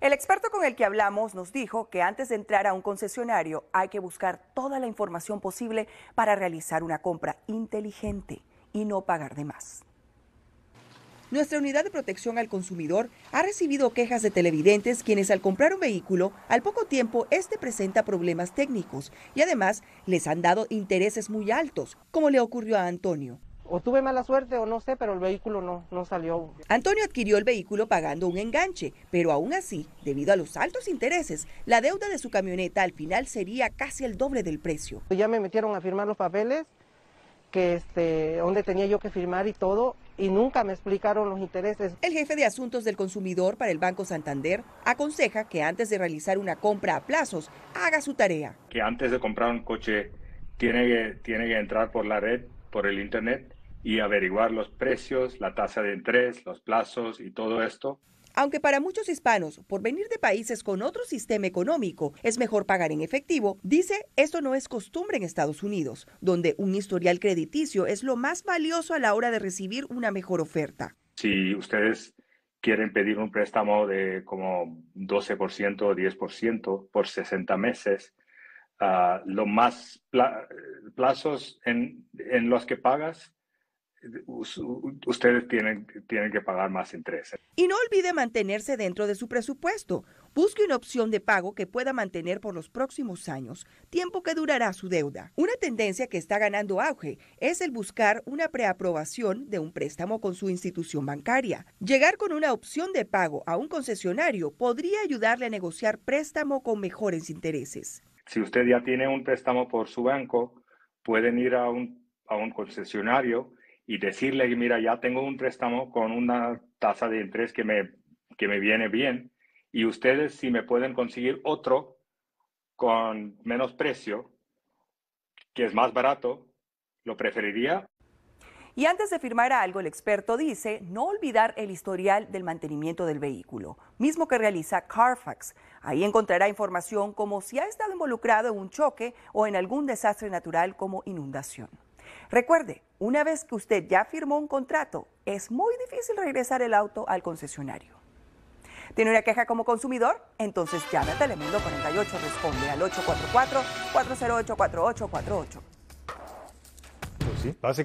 El experto con el que hablamos nos dijo que antes de entrar a un concesionario hay que buscar toda la información posible para realizar una compra inteligente y no pagar de más. Nuestra unidad de protección al consumidor ha recibido quejas de televidentes quienes al comprar un vehículo, al poco tiempo este presenta problemas técnicos y además les han dado intereses muy altos, como le ocurrió a Antonio o tuve mala suerte o no sé, pero el vehículo no, no salió. Antonio adquirió el vehículo pagando un enganche, pero aún así, debido a los altos intereses, la deuda de su camioneta al final sería casi el doble del precio. Ya me metieron a firmar los papeles, que este, donde tenía yo que firmar y todo, y nunca me explicaron los intereses. El jefe de asuntos del consumidor para el Banco Santander aconseja que antes de realizar una compra a plazos, haga su tarea. Que antes de comprar un coche tiene que, tiene que entrar por la red, por el internet, y averiguar los precios, la tasa de interés, los plazos y todo esto. Aunque para muchos hispanos, por venir de países con otro sistema económico, es mejor pagar en efectivo, dice, esto no es costumbre en Estados Unidos, donde un historial crediticio es lo más valioso a la hora de recibir una mejor oferta. Si ustedes quieren pedir un préstamo de como 12% o 10% por 60 meses, ah, los más plazos en, en los que pagas ustedes tienen, tienen que pagar más intereses. ¿eh? Y no olvide mantenerse dentro de su presupuesto. Busque una opción de pago que pueda mantener por los próximos años, tiempo que durará su deuda. Una tendencia que está ganando auge es el buscar una preaprobación de un préstamo con su institución bancaria. Llegar con una opción de pago a un concesionario podría ayudarle a negociar préstamo con mejores intereses. Si usted ya tiene un préstamo por su banco, pueden ir a un, a un concesionario y decirle, mira, ya tengo un préstamo con una tasa de interés que me, que me viene bien y ustedes si me pueden conseguir otro con menos precio, que es más barato, lo preferiría. Y antes de firmar algo, el experto dice no olvidar el historial del mantenimiento del vehículo, mismo que realiza Carfax. Ahí encontrará información como si ha estado involucrado en un choque o en algún desastre natural como inundación. Recuerde, una vez que usted ya firmó un contrato, es muy difícil regresar el auto al concesionario. ¿Tiene una queja como consumidor? Entonces llame a Telemundo 48, responde al 844-408-4848. Pues sí, básicamente.